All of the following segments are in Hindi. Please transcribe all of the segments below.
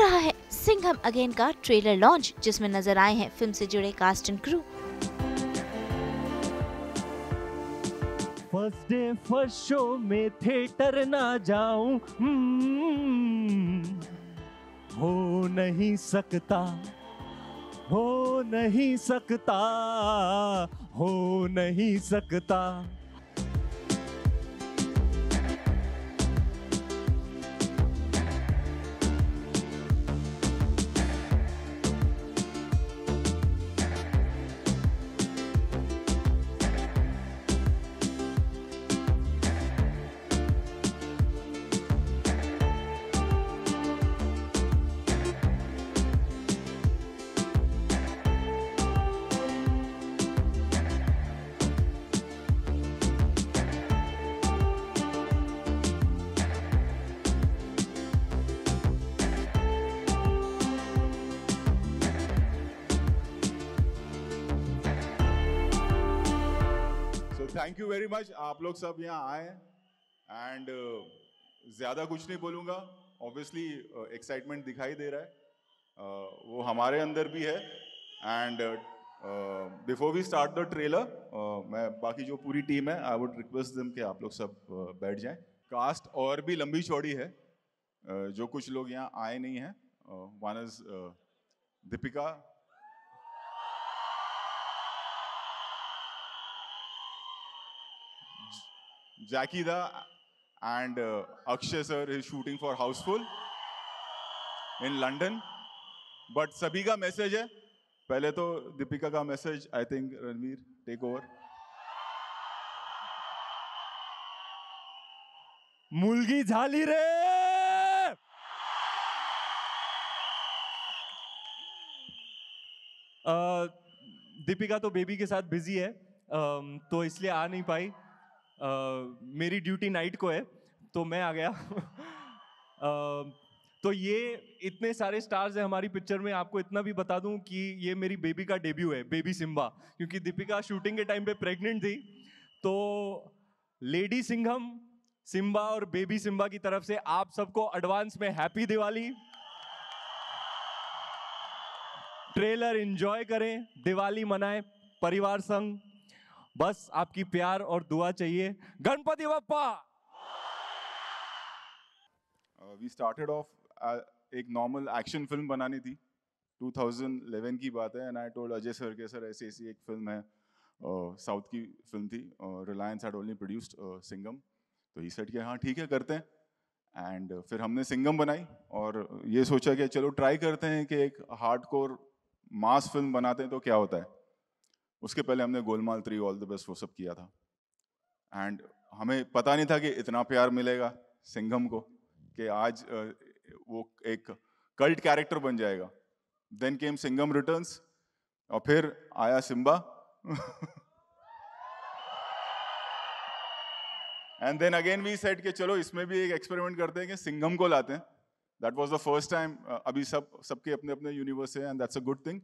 रहा है सिंघम अगेन का ट्रेलर लॉन्च जिसमें नजर आए हैं फिल्म से जुड़े cast and crew first day first show में थिएटर ना जाऊं हम्म, हो नहीं सकता हो नहीं सकता हो नहीं सकता थैंक यू वेरी मच आप लोग सब यहाँ आए एंड uh, ज़्यादा कुछ नहीं बोलूँगा ऑब्वियसली एक्साइटमेंट दिखाई दे रहा है uh, वो हमारे अंदर भी है and before we start the trailer मैं बाकी जो पूरी टीम है आई वुड रिक्वेस्ट दम कि आप लोग सब uh, बैठ जाएं कास्ट और भी लंबी चौड़ी है uh, जो कुछ लोग यहाँ आए नहीं हैं one uh, is uh, Deepika Jackie Da and uh, Akshay sir is shooting for Houseful in London. But सभी का मैसेज है पहले तो दीपिका का message I think Ranveer take over मुलगी झाली रे दीपिका तो बेबी के साथ बिजी है तो इसलिए आ नहीं पाई मेरी ड्यूटी नाइट को है तो मैं आ गया तो ये इतने सारे स्टार्स हैं हमारी पिक्चर में आपको इतना भी बता दूं कि ये मेरी बेबी का डेब्यू है बेबी सिम्बा क्योंकि दीपिका शूटिंग के टाइम पे प्रेग्नेंट थी तो लेडी सिंघम सिम्बा और बेबी सिम्बा की तरफ से आप सबको एडवांस में हैप्पी दिवाली ट्रेलर इंजॉय करें दिवाली मनाएं परिवार संग बस आपकी प्यार और दुआ चाहिए Ganpati Bappa we started off एक नॉर्मल एक्शन फिल्म बनानी थी 2011 की बात है and I told Ajay sir के सर ऐसी ऐसी एक फिल्म है साउथ uh, की फिल्म थी Reliance had only produced Singham तो ही सेट किया हाँ ठीक है करते हैं एंड uh, फिर हमने सिंगम बनाई और ये सोचा कि चलो ट्राई करते हैं कि एक हार्डकोर मास फिल्म बनाते हैं तो क्या होता है उसके पहले हमने Golmaal three all the best वो सब किया था एंड हमें पता नहीं था कि इतना प्यार मिलेगा सिंघम को कि आज वो एक कल्ट कैरेक्टर बन जाएगा देन केम सिंघम रिटर्न्स और फिर आया Simmba and then again we set के चलो इसमें भी एक एक्सपेरिमेंट करते हैं कि सिंघम को लाते हैं that was the first time अभी सब सबके अपने अपने यूनिवर्स है and that's a good thing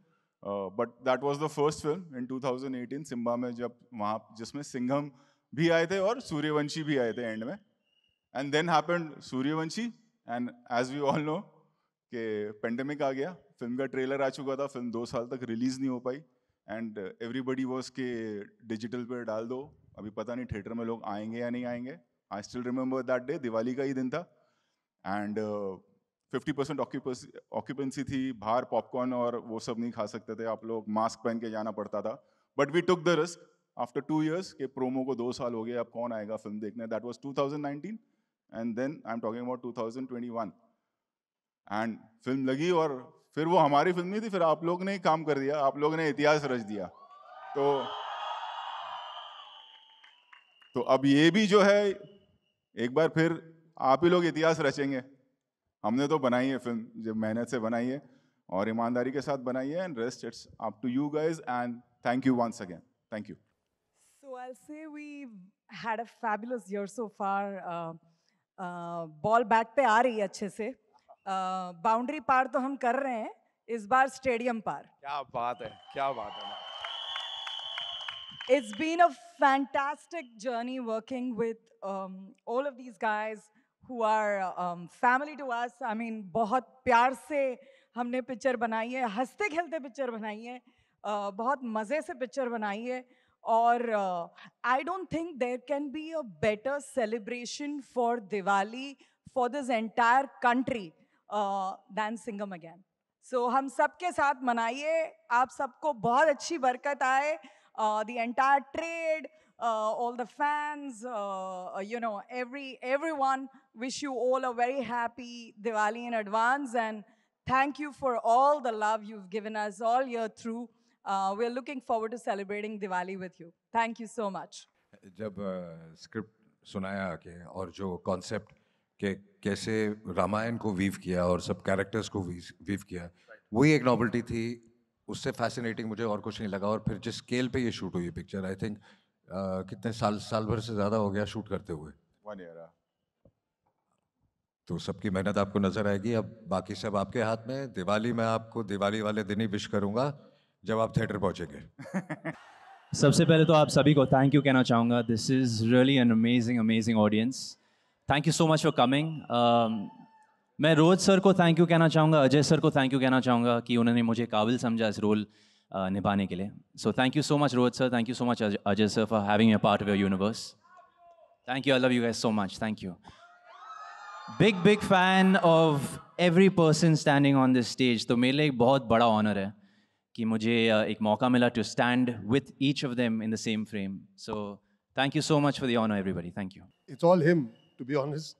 but that was the first film in 2018 Simmba में जब वहाँ जिसमें सिंघम भी आए थे और सूर्यवंशी भी आए थे एंड में and then happen Sooryavanshi and as we all know के पेंडेमिक आ गया फिल्म का ट्रेलर आ चुका था फिल्म दो साल तक रिलीज़ नहीं हो पाई एंड एवरीबडी वॉज के डिजिटल पर डाल दो अभी पता नहीं थिएटर में लोग आएंगे या नहीं आएंगे I still remember that day Diwali का ही दिन था and uh, fifty percent occupancy थी बाहर पॉपकॉर्न और वो सब नहीं खा सकते थे आप लोग मास्क पहन के जाना पड़ता था but we took the risk after two years के प्रोमो को दो साल हो गए अब कौन आएगा फिल्म देखने that was 2019 and then I am talking about 2021 and film लगी और फिर वो हमारी फिल्म नहीं थी फिर आप लोग ने काम कर दिया आप लोग ने इतिहास रच दिया तो तो अब ये भी जो है एक बार फिर आप ही लोग इतिहास रचेंगे हमने तो बनाई है फिल्म जब मेहनत से बनाई है और ईमानदारी के साथ बनाई है and rest it's up to you guys and thank you once again thank you so I say we had a fabulous year so far. Uh, ball uh, bat पे आ रही है अच्छे से बाउंड्री uh, पार तो हम कर रहे हैं इस बार स्टेडियम पार क्या बात है क्या बात है It's been a fantastic journey working with um, all of these guys. who are um, family to us. I mean, बहुत प्यार से हमने पिक्चर बनाई है हंसते खेलते पिक्चर बनाई है uh, बहुत मज़े से पिक्चर बनाई है और I don't think there can be a better celebration for Diwali for this entire country than Singham again so हम सबके साथ मनाइए आप सबको बहुत अच्छी बरकत आए the entire trade Uh, all the fans, uh, uh, you know, every everyone. Wish you all a very happy Diwali in advance and thank you for all the love you've given us all year through. we're looking forward to celebrating Diwali with you. Thank you so much. जब स्क्रिप्ट सुनाया के और जो कॉन्सेप्ट के कैसे रामायण को वीव किया और सब कैरेक्टर्स को वीव किया वही एक नॉवल्टी थी उससे फैसिनेटिंग मुझे और कुछ नहीं लगा और फिर जिस स्केल पे ये शूट हुई पिक्चर आई थिंक uh, कितने साल साल भर से ज़्यादा हो गया शूट करते हुए हाँ। तो सबकी मेहनत आपको नज़र आएगी अब बाकी सब आपके हाथ में दिवाली में आपको दिवाली वाले दिन ही विश करूंगा जब आप थिएटर पहुंचेंगे सबसे पहले तो आप सभी को थैंक यू कहना चाहूँगा this is really an amazing amazing audience thank you so much for coming मैं रोज सर को थैंक यू कहना चाहूँगा अजय सर को थैंक यू कहना चाहूँगा कि उन्होंने मुझे काबिल समझा इस रोल Uh, निभाने के लिए so thank you so much Rohit sir thank you so much Ajay sir for having a part of your universe thank you I love you guys so much thank you big big fan of every person standing on this stage तो मेरे लिए एक बहुत बड़ा ऑनर है कि मुझे uh, एक मौका मिला to stand with each of them in the same frame so thank you so much for the honour everybody thank you it's all him to be honest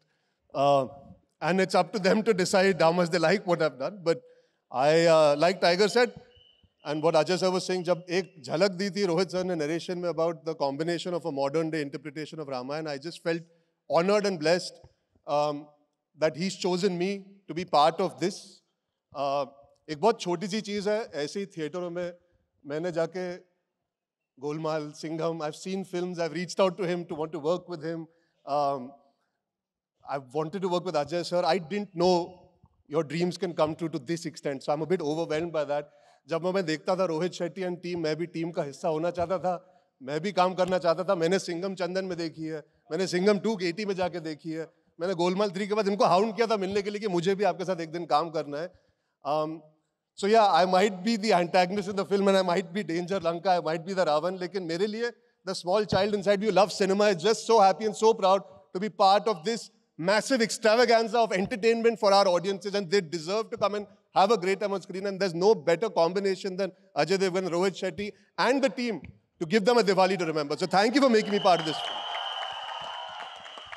and it's up to them to decide how much they like what I've done. But I, uh, like Tiger And what Ajay sir was saying, jab ek jhalak di Rohit sir ne narration mein about the combination of a modern day interpretation of Rama, and I just felt honored and blessed um, that he's chosen me to be part of this. Uh, ek bahut choti cheez hai, aise hi theatron maine jaake Golmal, Singham, I've seen films, I've reached out to him to want to work with him. Um, I've wanted to work with Ajay sir. I didn't know your dreams can come true to this extent. So I'm a bit overwhelmed by that. जब मैं देखता था रोहित शेट्टी एंड टीम मैं भी टीम का हिस्सा होना चाहता था मैं भी काम करना चाहता था मैंने सिंगम चंदन में देखी है मैंने सिंगम टू के में जाके देखी है मैंने गोलमाल थ्री के बाद इनको हाउंड किया था मिलने के लिए कि मुझे भी आपके साथ एक दिन काम करना है so yeah I might be the antagonist in the film and I might be danger Lanka I might be the Ravan लेकिन मेरे लिए the small child inside you love cinema is just so happy and so proud to be part of this massive extravaganza of entertainment for our audiences and they deserve to come and have a great time on screen. And there's no better combination than Ajay Devgan, Rohit Shetty, and the team to give them a Diwali to remember. So thank you for making me part of this. Film.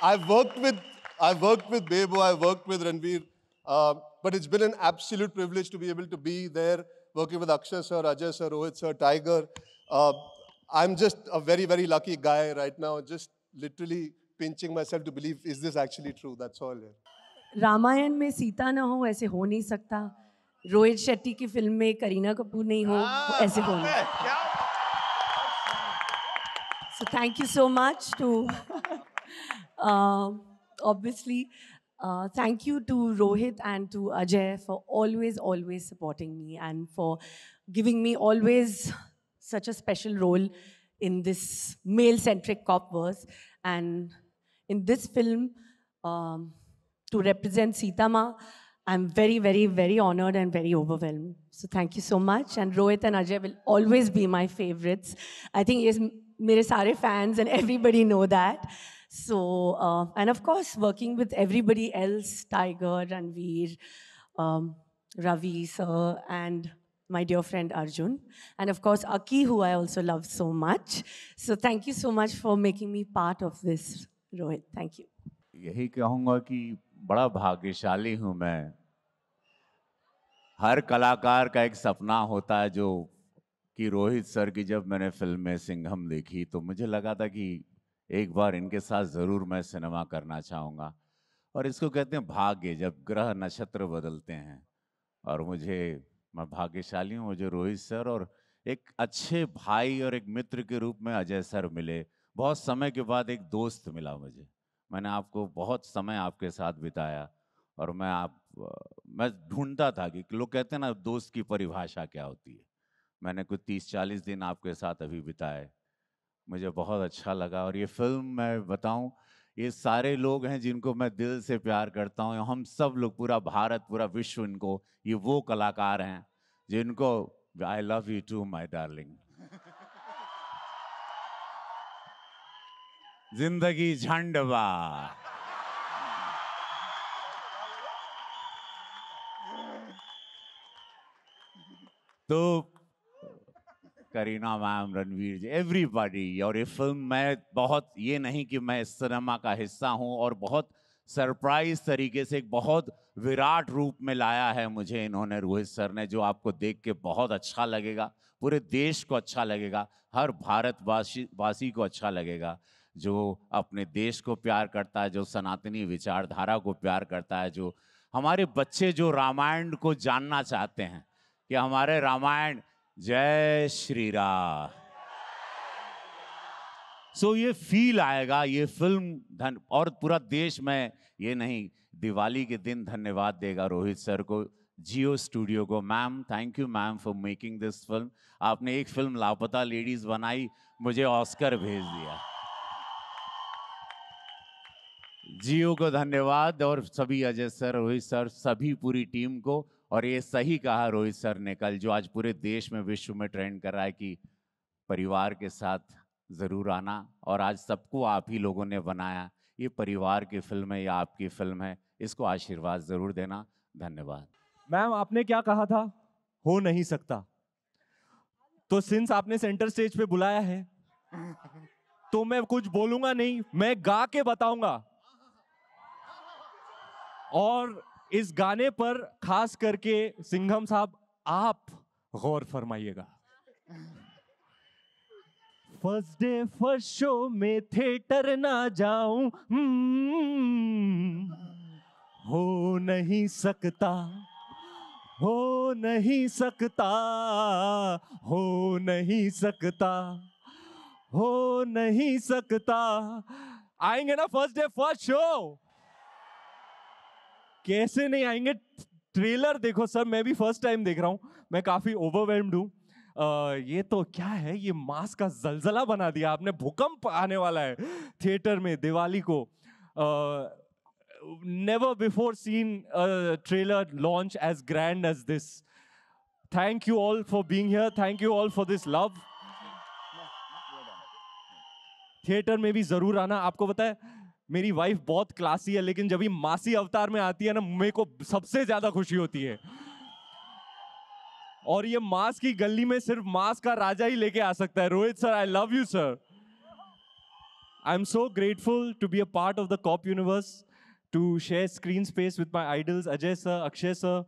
I've worked with I've worked with Bebo, I've worked with Ranveer, uh, but it's been an absolute privilege to be able to be there working with Akshay sir, Ajay sir, Rohit sir, Tiger. Uh, I'm just a very, very lucky guy right now, just literally pinching myself to believe, is this actually true? That's all. Ramayan Ramayan Sita na ho, हो ho nahi sakta. Rohit Shetty की फिल्म में करीना कपूर नहीं हो आ, हाँ, ऐसे बोल so thank you so much to obviously thank you to Rohit and to Ajay for always always supporting me and for giving me always such a special role in this male centric copverse and in this film to represent Sita माँ I'm very, very, very honored and very overwhelmed. So thank you so much. And Rohit and Ajay will always be my favorites. I think yes, mere sare fans and everybody know that. So, uh, and of course, working with everybody else, Tiger, and um, Ravi, sir, and my dear friend Arjun. And of course, Aki, who I also love so much. So thank you so much for making me part of this, Rohit. Thank you. यही कहूँगा कि बड़ा भाग्यशाली हूँ मैं हर कलाकार का एक सपना होता है जो कि रोहित सर की जब मैंने फिल्म में सिंघम देखी तो मुझे लगा था कि एक बार इनके साथ ज़रूर मैं सिनेमा करना चाहूँगा और इसको कहते हैं भाग्य जब ग्रह नक्षत्र बदलते हैं और मुझे मैं भाग्यशाली हूँ मुझे रोहित सर और एक अच्छे भाई और एक मित्र के रूप में अजय सर मिले बहुत समय के बाद एक दोस्त मिला मुझे मैंने आपको बहुत समय आपके साथ बिताया और मैं आप मैं ढूंढता था कि लोग कहते हैं ना दोस्त की परिभाषा क्या होती है मैंने कुछ तीस चालीस दिन आपके साथ अभी बिताए मुझे बहुत अच्छा लगा और ये फिल्म मैं बताऊं ये सारे लोग हैं जिनको मैं दिल से प्यार करता हूँ हम सब लोग पूरा भारत पूरा विश्व इनको ये वो कलाकार हैं जिनको I love you to my darling जिंदगी झंडवा तो करीना मैम रणवीर जी एवरीबॉडी और ये फिल्म मैं बहुत ये नहीं कि मैं इस सिनेमा का हिस्सा हूँ और बहुत सरप्राइज तरीके से एक बहुत विराट रूप में लाया है मुझे इन्होंने रोहित सर ने जो आपको देख के बहुत अच्छा लगेगा पूरे देश को अच्छा लगेगा हर भारतवासी वासी को अच्छा लगेगा जो अपने देश को प्यार करता है जो सनातनी विचारधारा को प्यार करता है जो हमारे बच्चे जो रामायण को जानना चाहते हैं कि हमारे रामायण जय श्री राम सो ये फील आएगा ये फिल्म धन और पूरा देश में ये नहीं दिवाली के दिन धन्यवाद देगा रोहित सर को जियो स्टूडियो को ma'am thank you ma'am for making this film आपने एक फिल्म लापता लेडीज़ बनाई मुझे ऑस्कर भेज दिया जियो को धन्यवाद और सभी अजय सर रोहित सर सभी पूरी टीम को और ये सही कहा रोहित सर ने कल जो आज पूरे देश में विश्व में ट्रेंड कर रहा है कि परिवार के साथ ज़रूर आना और आज सबको आप ही लोगों ने बनाया ये परिवार की फिल्म है या आपकी फिल्म है इसको आशीर्वाद ज़रूर देना धन्यवाद मैम आपने क्या कहा था हो नहीं सकता तो सिंस आपने सेंटर स्टेज पे बुलाया है तो मैं कुछ बोलूंगा नहीं मैं गा के बताऊंगा और इस गाने पर खास करके सिंघम साहब आप गौर फरमाइएगा फर्स्ट डे फर्स्ट शो में थिएटर ना जाऊं हम्म, हो नहीं सकता हो नहीं सकता हो नहीं सकता हो नहीं सकता आएंगे ना फर्स्ट डे फर्स्ट शो कैसे नहीं आएंगे ट्रेलर देखो सर मैं भी फर्स्ट टाइम देख रहा हूँ मैं काफ़ी ओवरवेलम्ड हूँ ये तो क्या है ये मास का जलजला बना दिया आपने भूकंप आने वाला है थिएटर में दिवाली को never before seen trailer launch as grand as this thank you all for being here thank you all for this love theatre में भी जरूर आना आपको बताया मेरी वाइफ बहुत क्लासी है लेकिन जब ये मासी अवतार में आती है ना मेरे को सबसे ज्यादा खुशी होती है और ये मास की गली में सिर्फ मास का राजा ही लेके आ सकता है Rohit sir I love you sir I am so grateful to be a part of the cop universe to share screen space with my idols Ajay sir Akshay sir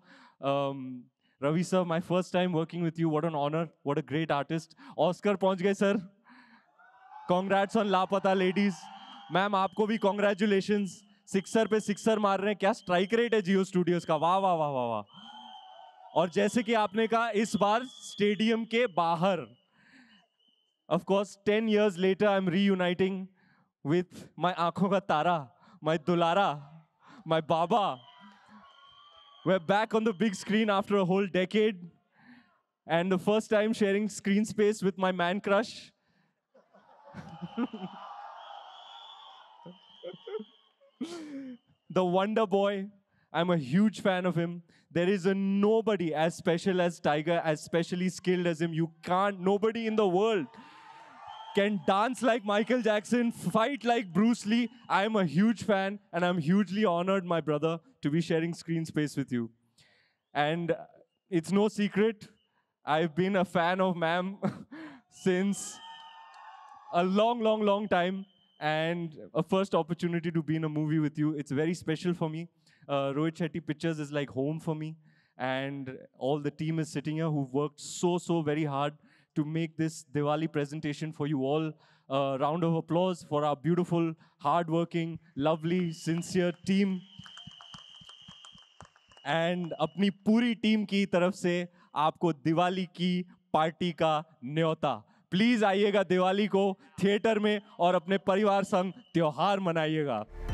Ravi sir my first time working with you what an honour what a great artist Oscar पहुंच गए sir congrats on Laapataa Ladies ma'am आपको भी कॉन्ग्रेचुलेशन सिक्सर पे सिक्सर मार रहे हैं क्या स्ट्राइक रेट है जियो स्टूडियोज का वाह वाह वाह वाह वाह और जैसे कि आपने कहा इस बार स्टेडियम के बाहर of course ten years later I am reuniting with my आंखों का तारा माय दुलारा my baba We're back on the big screen after a whole decade. And the first time sharing screen space with my man crush. the Wonder Boy. I'm a huge fan of him. There is a nobody as special as Tiger, as specially skilled as him. You can't, nobody in the world can dance like Michael Jackson, fight like Bruce Lee. I am a huge fan and I'm hugely honored, my brother, to be sharing screen space with you. And it's no secret, I've been a fan of ma'am since a long, long, long time and a first opportunity to be in a movie with you. It's very special for me. Uh, Rohit Shetty Pictures is like home for me. And all the team is sitting here who've worked so, so very hard to make this Diwali presentation for you all. A uh, round of applause for our beautiful, hardworking, lovely, sincere team. And apni puri team ki taraf se आपको Diwali ki party ka न्योता प्लीज़ आइएगा दिवाली को थिएटर में और अपने परिवार संग त्यौहार मनाइएगा